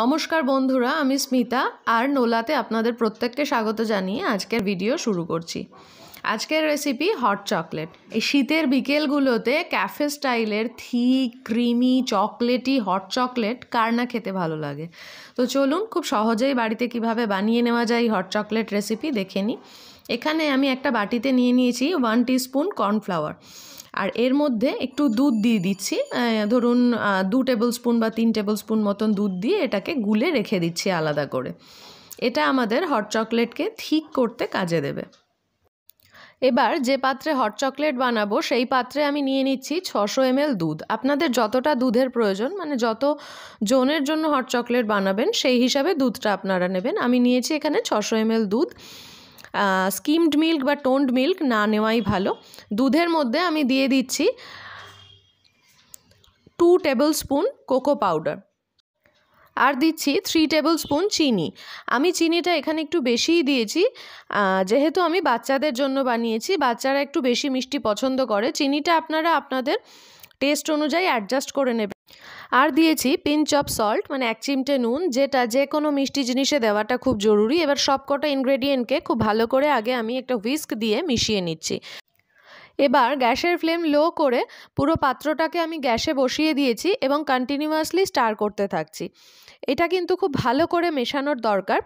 নমস্কার বন্ধুরা আমি স্মিতা আর নোলাতে আপনাদের প্রত্যেককে স্বাগত জানিয়ে আজকের ভিডিও শুরু করছি আজকের রেসিপি হট চকলেট এই শীতের বিকেলগুলোতে ক্যাফে স্টাইলের thick creamy chocolatey hot chocolate কার না খেতে ভালো লাগে তো চলুন খুব সহজেই বাড়িতে কিভাবে বানিয়ে নেওয়া যায় হট চকলেট রেসিপি দেখে নিই এখানে আমি একটা বাটিতে নিয়ে নিয়েছি ওয়ান স্পুন কর্নফ্লাওয়ার আর এর মধ্যে একটু দুধ দিয়ে দিচ্ছি ধরুন দু টেবিল স্পুন বা তিন টেবিল স্পুন মতন দুধ দিয়ে এটাকে গুলে রেখে দিচ্ছি আলাদা করে এটা আমাদের হট চকলেটকে ঠিক করতে কাজে দেবে এবার যে পাত্রে হট চকলেট বানাবো সেই পাত্রে আমি নিয়ে নিচ্ছি ছশো এমএল দুধ আপনাদের যতটা দুধের প্রয়োজন মানে যত জনের জন্য হট চকলেট বানাবেন সেই হিসাবে দুধটা আপনারা নেবেন আমি নিয়েছি এখানে ছশো এমএল দুধ স্কিমড মিল্ক বা টোন্ড মিল্ক না নেওয়াই ভালো দুধের মধ্যে আমি দিয়ে দিচ্ছি two tablespoon cocoa powder আর দিচ্ছি থ্রি টেবিল স্পুন চিনি আমি চিনিটা এখানে একটু বেশিই দিয়েছি যেহেতু আমি বাচ্চাদের জন্য বানিয়েছি বাচ্চারা একটু বেশি মিষ্টি পছন্দ করে চিনিটা আপনারা আপনাদের টেস্ট অনুযায়ী অ্যাডজাস্ট করে নেবেন আর দিয়েছি পিঞ্চ অফ সল্ট মানে এক চিমটে নুন যেটা যে কোনো মিষ্টি জিনিসে দেওয়াটা খুব জরুরি এবার সবকটা ইনগ্রেডিয়েন্টকে খুব ভালো করে আগে আমি একটা হুইস্ক দিয়ে মিশিয়ে নিচ্ছি এবার গ্যাসের ফ্লেম লো করে পুরো পাত্রটাকে আমি গ্যাসে বসিয়ে দিয়েছি এবং কন্টিনিউয়াসলি স্টার করতে থাকছি এটা কিন্তু খুব ভালো করে মেশানোর দরকার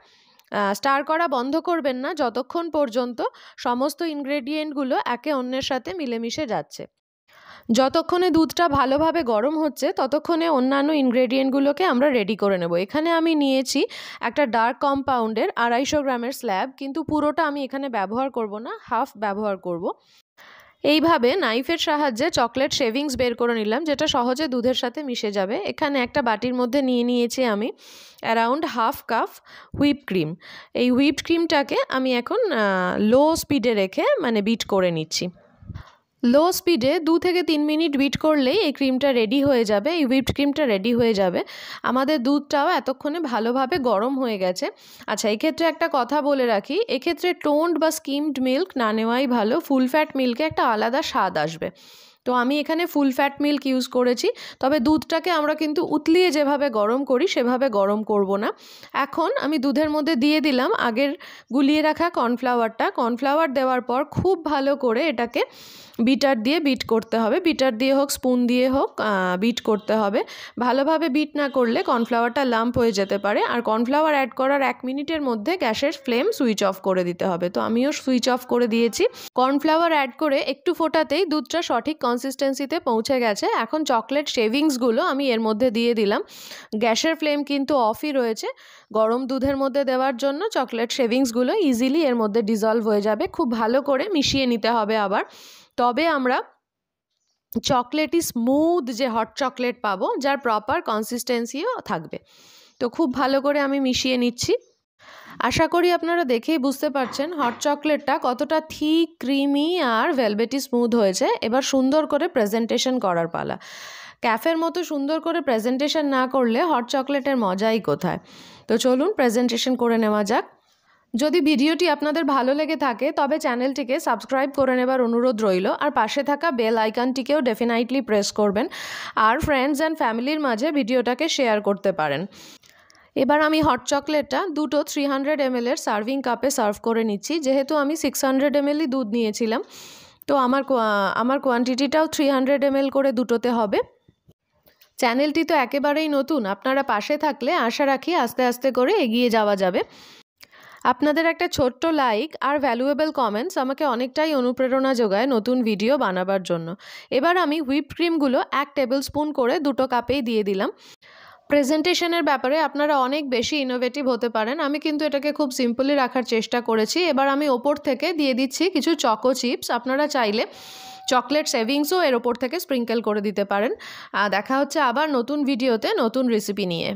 স্টার করা বন্ধ করবেন না যতক্ষণ পর্যন্ত সমস্ত ইনগ্রেডিয়েন্টগুলো একে অন্যের সাথে মিলেমিশে যাচ্ছে যতক্ষণে দুধটা ভালোভাবে গরম হচ্ছে ততক্ষণে অন্যান্য ইনগ্রেডিয়েন্টগুলোকে আমরা রেডি করে নেব এখানে আমি নিয়েছি একটা ডার্ক কম্পাউন্ডের আড়াইশো গ্রামের স্ল্যাব কিন্তু পুরোটা আমি এখানে ব্যবহার করব না হাফ ব্যবহার করব। এইভাবে নাইফের সাহায্যে চকলেট শেভিংস বের করে নিলাম যেটা সহজে দুধের সাথে মিশে যাবে এখানে একটা বাটির মধ্যে নিয়ে নিয়েছি আমি around half cup whip cream এই হুইপ ক্রিমটাকে আমি এখন লো স্পিডে রেখে মানে বিট করে নিচ্ছি লো স্পিডে দু থেকে তিন মিনিট বিট করলেই এই ক্রিমটা রেডি হয়ে যাবে এই হুইপড ক্রিমটা রেডি হয়ে যাবে আমাদের দুধটাও এতক্ষণে ভালোভাবে গরম হয়ে গেছে আচ্ছা এক্ষেত্রে একটা কথা বলে রাখি এক্ষেত্রে টোন্ড বা স্কিমড মিল্ক না নেওয়াই ভালো ফুল ফ্যাট মিল্কে একটা আলাদা স্বাদ আসবে তো আমি এখানে ফুল ফ্যাট মিল্ক ইউজ করেছি তবে দুধটাকে আমরা কিন্তু উতলিয়ে যেভাবে গরম করি সেভাবে গরম করব না এখন আমি দুধের মধ্যে দিয়ে দিলাম আগের গুলিয়ে রাখা কর্নফ্লাওয়ারটা কর্নফ্লাওয়ার দেওয়ার পর খুব ভালো করে এটাকে বিটার দিয়ে বিট করতে হবে বিটার দিয়ে হোক স্পুন দিয়ে হোক বিট করতে হবে ভালোভাবে বিট না করলে কর্নফ্লাওয়ারটা লাম্প হয়ে যেতে পারে আর কর্নফ্লাওয়ার অ্যাড করার এক মিনিটের মধ্যে গ্যাসের ফ্লেম সুইচ অফ করে দিতে হবে তো আমিও সুইচ অফ করে দিয়েছি কর্নফ্লাওয়ার অ্যাড করে একটু ফোটাতেই দুধটা সঠিক কনসিস্টেন্সিতে পৌঁছে গেছে এখন চকলেট শেভিংসগুলো আমি এর মধ্যে দিয়ে দিলাম গ্যাসের ফ্লেম কিন্তু অফই রয়েছে গরম দুধের মধ্যে দেওয়ার জন্য চকলেট শেভিংসগুলো ইজিলি এর মধ্যে ডিজলভ হয়ে যাবে খুব ভালো করে মিশিয়ে নিতে হবে আবার তবে আমরা চকলেটই স্মুথ যে হট চকলেট পাবো যার প্রপার কনসিস্টেন্সিও থাকবে তো খুব ভালো করে আমি মিশিয়ে নিচ্ছি আশা করি আপনারা দেখেই বুঝতে পারছেন হট চকলেটটা কতটা থিক ক্রিমি আর ভেলভেটি স্মুথ হয়েছে এবার সুন্দর করে প্রেজেন্টেশন করার পালা ক্যাফের মতো সুন্দর করে প্রেজেন্টেশন না করলে হট চকলেটের মজাই কোথায় তো চলুন প্রেজেন্টেশন করে নেওয়া যাক যদি ভিডিওটি আপনাদের ভালো লেগে থাকে তবে চ্যানেলটিকে সাবস্ক্রাইব করে নেবার অনুরোধ রইল আর পাশে থাকা বেল আইকনটিকেও ডেফিনাইটলি প্রেস করবেন আর ফ্রেন্ডস অ্যান্ড ফ্যামিলির মাঝে ভিডিওটাকে শেয়ার করতে পারেন এবার আমি হট চকলেটটা দুটো থ্রি হান্ড্রেড এমএলের সার্ভিং কাপে সার্ভ করে নিচ্ছি যেহেতু আমি সিক্স হান্ড্রেড এমএলই দুধ নিয়েছিলাম তো আমার আমার কোয়ান্টিটিটাও থ্রি হান্ড্রেড এমএল করে দুটোতে হবে চ্যানেলটি তো একেবারেই নতুন আপনারা পাশে থাকলে আশা রাখি আস্তে আস্তে করে এগিয়ে যাওয়া যাবে আপনাদের একটা ছোট্ট লাইক আর ভ্যালুয়েবল কমেন্টস আমাকে অনেকটাই অনুপ্রেরণা যোগায় নতুন ভিডিও বানাবার জন্য এবার আমি হুইপ ক্রিমগুলো এক টেবিল স্পুন করে দুটো কাপেই দিয়ে দিলাম প্রেজেন্টেশনের ব্যাপারে আপনারা অনেক বেশি ইনোভেটিভ হতে পারেন আমি কিন্তু এটাকে খুব সিম্পলি রাখার চেষ্টা করেছি এবার আমি ওপর থেকে দিয়ে দিচ্ছি কিছু চকো চিপস আপনারা চাইলে চকলেট সেভিংসও এর ওপর থেকে স্প্রিঙ্কেল করে দিতে পারেন দেখা হচ্ছে আবার নতুন ভিডিওতে নতুন রেসিপি নিয়ে